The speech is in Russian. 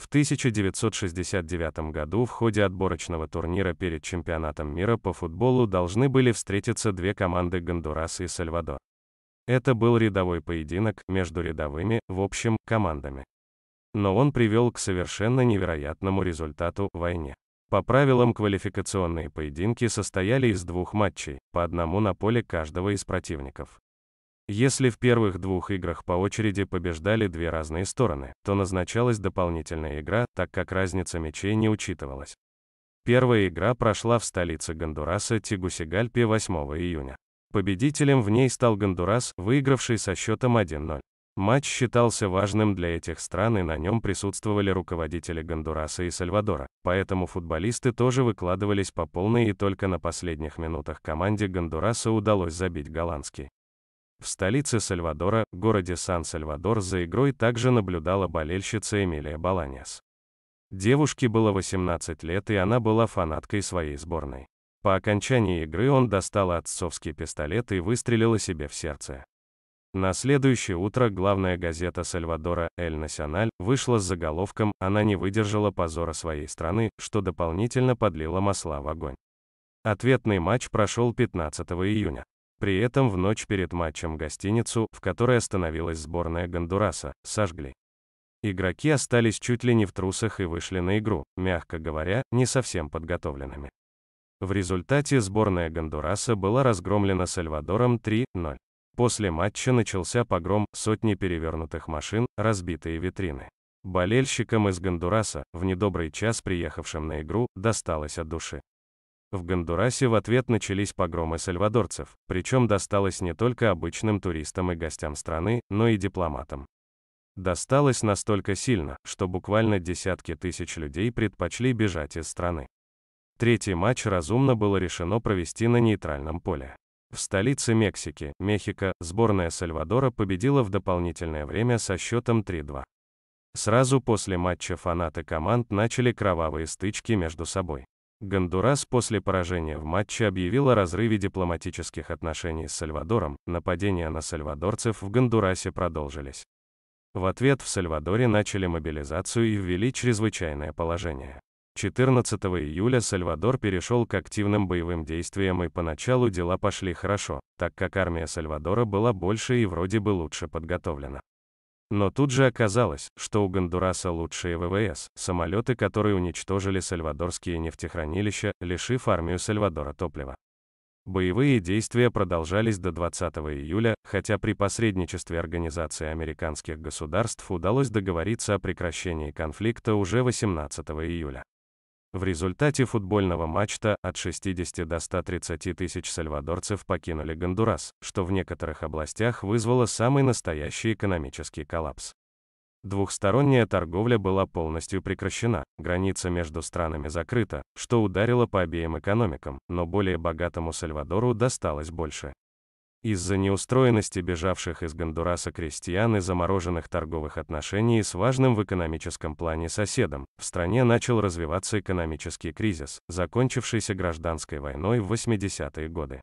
В 1969 году в ходе отборочного турнира перед чемпионатом мира по футболу должны были встретиться две команды Гондурас и Сальвадор. Это был рядовой поединок между рядовыми, в общем, командами. Но он привел к совершенно невероятному результату – войне. По правилам квалификационные поединки состояли из двух матчей, по одному на поле каждого из противников. Если в первых двух играх по очереди побеждали две разные стороны, то назначалась дополнительная игра, так как разница мячей не учитывалась. Первая игра прошла в столице Гондураса Тигусигальпе 8 июня. Победителем в ней стал Гондурас, выигравший со счетом 1-0. Матч считался важным для этих стран и на нем присутствовали руководители Гондураса и Сальвадора, поэтому футболисты тоже выкладывались по полной и только на последних минутах команде Гондураса удалось забить голландский. В столице Сальвадора, городе Сан-Сальвадор, за игрой также наблюдала болельщица Эмилия Баланес. Девушке было 18 лет, и она была фанаткой своей сборной. По окончании игры он достал отцовский пистолет и выстрелила себе в сердце. На следующее утро главная газета Сальвадора «Эль Националь» вышла с заголовком «Она не выдержала позора своей страны», что дополнительно подлило масла в огонь. Ответный матч прошел 15 июня. При этом в ночь перед матчем гостиницу, в которой остановилась сборная Гондураса, сожгли. Игроки остались чуть ли не в трусах и вышли на игру, мягко говоря, не совсем подготовленными. В результате сборная Гондураса была разгромлена Сальвадором 3-0. После матча начался погром, сотни перевернутых машин, разбитые витрины. Болельщикам из Гондураса, в недобрый час приехавшим на игру, досталось от души. В Гондурасе в ответ начались погромы сальвадорцев, причем досталось не только обычным туристам и гостям страны, но и дипломатам. Досталось настолько сильно, что буквально десятки тысяч людей предпочли бежать из страны. Третий матч разумно было решено провести на нейтральном поле. В столице Мексики, Мехико, сборная Сальвадора победила в дополнительное время со счетом 3-2. Сразу после матча фанаты команд начали кровавые стычки между собой. Гондурас после поражения в матче объявил о разрыве дипломатических отношений с Сальвадором, нападения на сальвадорцев в Гондурасе продолжились. В ответ в Сальвадоре начали мобилизацию и ввели чрезвычайное положение. 14 июля Сальвадор перешел к активным боевым действиям и поначалу дела пошли хорошо, так как армия Сальвадора была больше и вроде бы лучше подготовлена. Но тут же оказалось, что у Гондураса лучшие ВВС, самолеты, которые уничтожили сальвадорские нефтехранилища, лишив армию Сальвадора топлива. Боевые действия продолжались до 20 июля, хотя при посредничестве Организации американских государств удалось договориться о прекращении конфликта уже 18 июля. В результате футбольного матча от 60 до 130 тысяч сальвадорцев покинули Гондурас, что в некоторых областях вызвало самый настоящий экономический коллапс. Двухсторонняя торговля была полностью прекращена, граница между странами закрыта, что ударило по обеим экономикам, но более богатому Сальвадору досталось больше. Из-за неустроенности бежавших из Гондураса крестьян и замороженных торговых отношений с важным в экономическом плане соседом, в стране начал развиваться экономический кризис, закончившийся гражданской войной в 80-е годы.